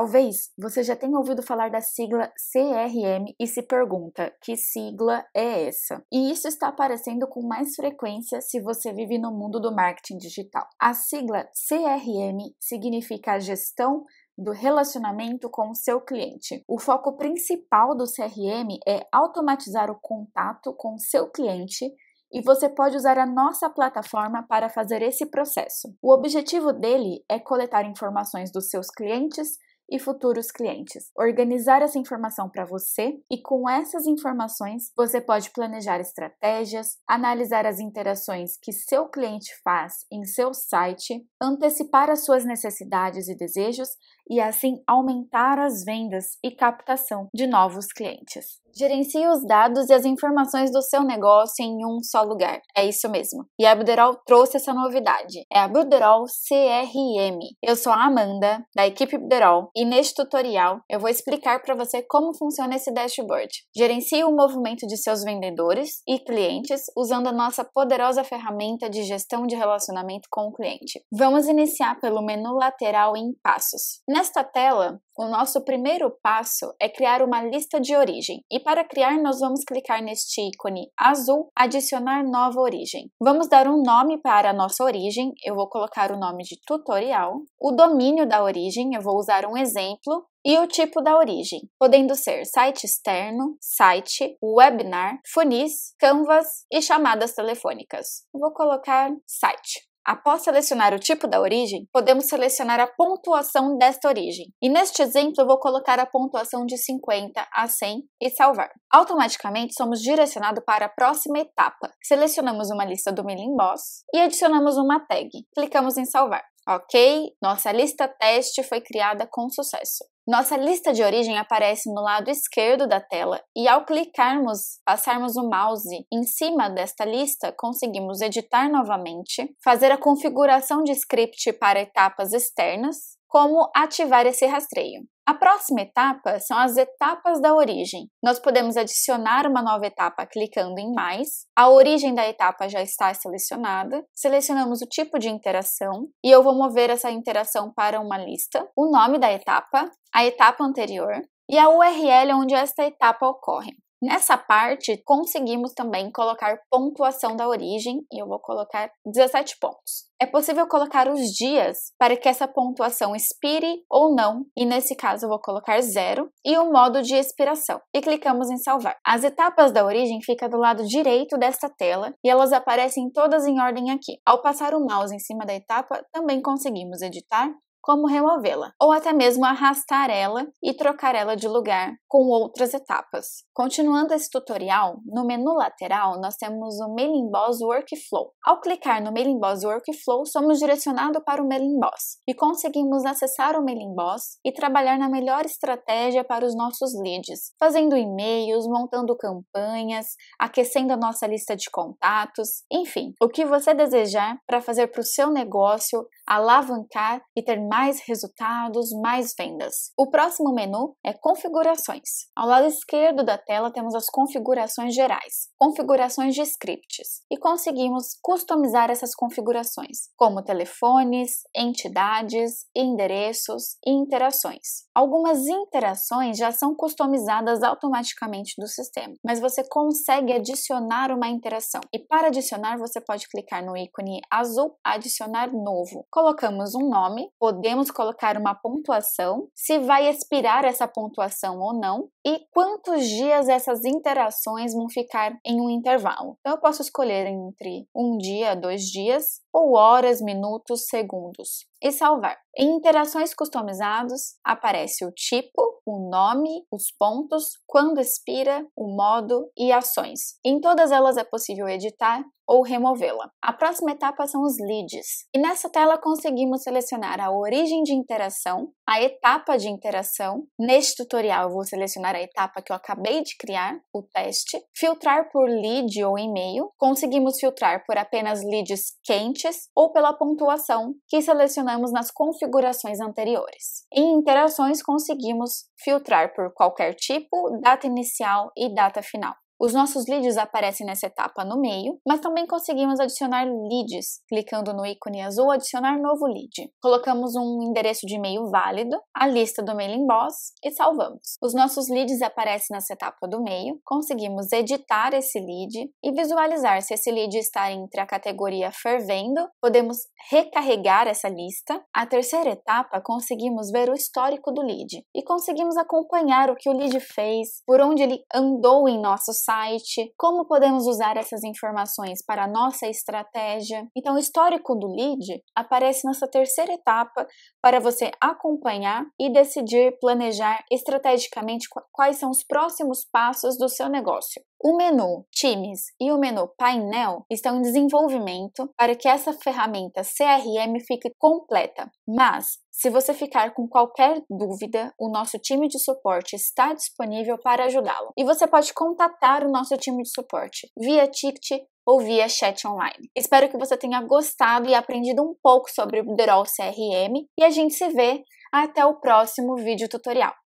Talvez você já tenha ouvido falar da sigla CRM e se pergunta que sigla é essa? E isso está aparecendo com mais frequência se você vive no mundo do marketing digital. A sigla CRM significa gestão do relacionamento com o seu cliente. O foco principal do CRM é automatizar o contato com o seu cliente e você pode usar a nossa plataforma para fazer esse processo. O objetivo dele é coletar informações dos seus clientes e futuros clientes. Organizar essa informação para você e com essas informações você pode planejar estratégias, analisar as interações que seu cliente faz em seu site, antecipar as suas necessidades e desejos e assim aumentar as vendas e captação de novos clientes. Gerencie os dados e as informações do seu negócio em um só lugar. É isso mesmo. E a Buderol trouxe essa novidade. É a Buderol CRM. Eu sou a Amanda, da equipe Buderol, e neste tutorial eu vou explicar para você como funciona esse dashboard. Gerencie o movimento de seus vendedores e clientes usando a nossa poderosa ferramenta de gestão de relacionamento com o cliente. Vamos iniciar pelo menu lateral em passos. Nesta tela, o nosso primeiro passo é criar uma lista de origem e para criar nós vamos clicar neste ícone azul adicionar nova origem. Vamos dar um nome para a nossa origem, eu vou colocar o nome de tutorial, o domínio da origem, eu vou usar um exemplo e o tipo da origem, podendo ser site externo, site, webinar, funis, canvas e chamadas telefônicas. Vou colocar site. Após selecionar o tipo da origem, podemos selecionar a pontuação desta origem. E neste exemplo, eu vou colocar a pontuação de 50 a 100 e salvar. Automaticamente, somos direcionados para a próxima etapa. Selecionamos uma lista do Milling Boss e adicionamos uma tag. Clicamos em salvar. Ok, nossa lista teste foi criada com sucesso. Nossa lista de origem aparece no lado esquerdo da tela e ao clicarmos, passarmos o mouse em cima desta lista, conseguimos editar novamente, fazer a configuração de script para etapas externas como ativar esse rastreio. A próxima etapa são as etapas da origem. Nós podemos adicionar uma nova etapa clicando em mais. A origem da etapa já está selecionada. Selecionamos o tipo de interação e eu vou mover essa interação para uma lista, o nome da etapa, a etapa anterior e a URL onde esta etapa ocorre. Nessa parte, conseguimos também colocar pontuação da origem, e eu vou colocar 17 pontos. É possível colocar os dias para que essa pontuação expire ou não, e nesse caso eu vou colocar zero, e o modo de expiração. E clicamos em salvar. As etapas da origem fica do lado direito desta tela e elas aparecem todas em ordem aqui. Ao passar o mouse em cima da etapa, também conseguimos editar, como removê-la, ou até mesmo arrastar ela e trocar ela de lugar com outras etapas. Continuando esse tutorial, no menu lateral nós temos o Mailing Boss Workflow. Ao clicar no Mailing Boss Workflow, somos direcionados para o Mailing Boss e conseguimos acessar o Mailing Boss e trabalhar na melhor estratégia para os nossos leads, fazendo e-mails, montando campanhas, aquecendo a nossa lista de contatos, enfim, o que você desejar para fazer para o seu negócio alavancar e ter mais resultados, mais vendas. O próximo menu é configurações. Ao lado esquerdo da tela temos as configurações gerais, configurações de scripts, e conseguimos customizar essas configurações, como telefones, entidades, endereços e interações. Algumas interações já são customizadas automaticamente do sistema, mas você consegue adicionar uma interação. E para adicionar, você pode clicar no ícone azul Adicionar Novo. Colocamos um nome, podemos podemos colocar uma pontuação, se vai expirar essa pontuação ou não, e quantos dias essas interações vão ficar em um intervalo. Então, eu posso escolher entre um dia, dois dias, ou horas, minutos, segundos e salvar. Em interações customizadas aparece o tipo, o nome, os pontos, quando expira, o modo e ações. Em todas elas é possível editar ou removê-la. A próxima etapa são os leads. E nessa tela conseguimos selecionar a origem de interação, a etapa de interação. Neste tutorial eu vou selecionar a etapa que eu acabei de criar, o teste. Filtrar por lead ou e-mail. Conseguimos filtrar por apenas leads quentes ou pela pontuação, que seleciona mencionamos nas configurações anteriores. Em interações, conseguimos filtrar por qualquer tipo, data inicial e data final. Os nossos leads aparecem nessa etapa no meio, mas também conseguimos adicionar leads clicando no ícone azul adicionar novo lead. Colocamos um endereço de e-mail válido, a lista do mailing boss e salvamos. Os nossos leads aparecem nessa etapa do meio, conseguimos editar esse lead e visualizar se esse lead está entre a categoria fervendo, podemos recarregar essa lista. A terceira etapa, conseguimos ver o histórico do lead e conseguimos acompanhar o que o lead fez, por onde ele andou em nosso site site, como podemos usar essas informações para a nossa estratégia. Então, o histórico do lead aparece nessa terceira etapa para você acompanhar e decidir planejar estrategicamente quais são os próximos passos do seu negócio. O menu Times e o menu Painel estão em desenvolvimento para que essa ferramenta CRM fique completa, mas se você ficar com qualquer dúvida, o nosso time de suporte está disponível para ajudá-lo. E você pode contatar o nosso time de suporte via ticket ou via chat online. Espero que você tenha gostado e aprendido um pouco sobre o Bderol CRM e a gente se vê até o próximo vídeo tutorial.